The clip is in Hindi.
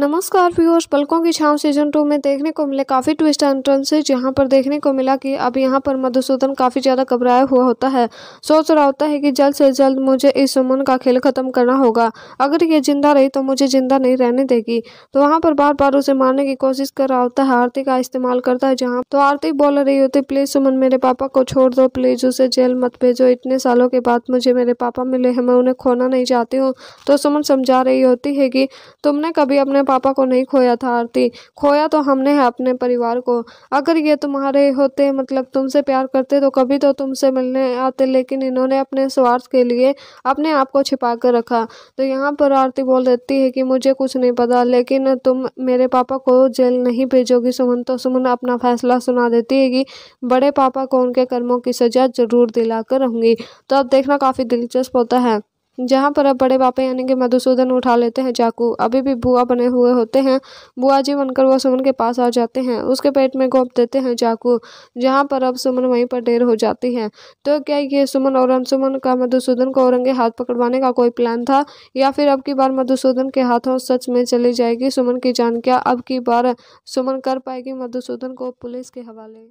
नमस्कार व्यूअर्स पलकों की छांव सीजन टू में देखने को मिले काफ़ी ट्विस्ट एंट्रेंस जहां पर देखने को मिला कि अब यहाँ पर मधुसूदन काफ़ी ज़्यादा घबराया हुआ होता है सोच रहा होता है कि जल्द से जल्द मुझे इस सुमन का खेल ख़त्म करना होगा अगर ये जिंदा रही तो मुझे जिंदा नहीं रहने देगी तो वहाँ पर बार बार उसे मारने की कोशिश कर रहा होता है आरती का इस्तेमाल करता है जहाँ तो आरती बोल रही होती प्लीज़ सुमन मेरे पापा को छोड़ दो प्लीज़ उसे जेल मत भेजो इतने सालों के बाद मुझे मेरे पापा मिले हैं मैं उन्हें खोना नहीं चाहती हूँ तो सुमन समझा रही होती है कि तुमने कभी अपने पापा को नहीं खोया था आरती खोया तो हमने है अपने परिवार को अगर ये तुम्हारे होते मतलब तुमसे प्यार करते तो कभी तो तुमसे मिलने आते लेकिन इन्होंने अपने स्वार्थ के लिए अपने आप को छिपा कर रखा तो यहाँ पर आरती बोल देती है कि मुझे कुछ नहीं पता लेकिन तुम मेरे पापा को जेल नहीं भेजोगी सुमन तो सुमन अपना फैसला सुना देती है कि बड़े पापा को उनके कर्मों की सजा जरूर दिलाकर रहूँगी तो अब देखना काफ़ी दिलचस्प होता है जहाँ पर अब बड़े पापा यानी कि मधुसूदन उठा लेते हैं चाकू अभी भी बुआ बने हुए होते हैं बुआ जी बनकर वह सुमन के पास आ जाते हैं उसके पेट में गोप देते हैं चाकू जहाँ पर अब सुमन वहीं पर ढेर हो जाती है तो क्या ये सुमन और अनसुमन का मधुसूदन को औरंगे हाथ पकड़वाने का कोई प्लान था या फिर अब की बार मधुसूदन के हाथों सच में चली जाएगी सुमन की जान क्या अब की बार सुमन कर पाएगी मधुसूदन को पुलिस के हवाले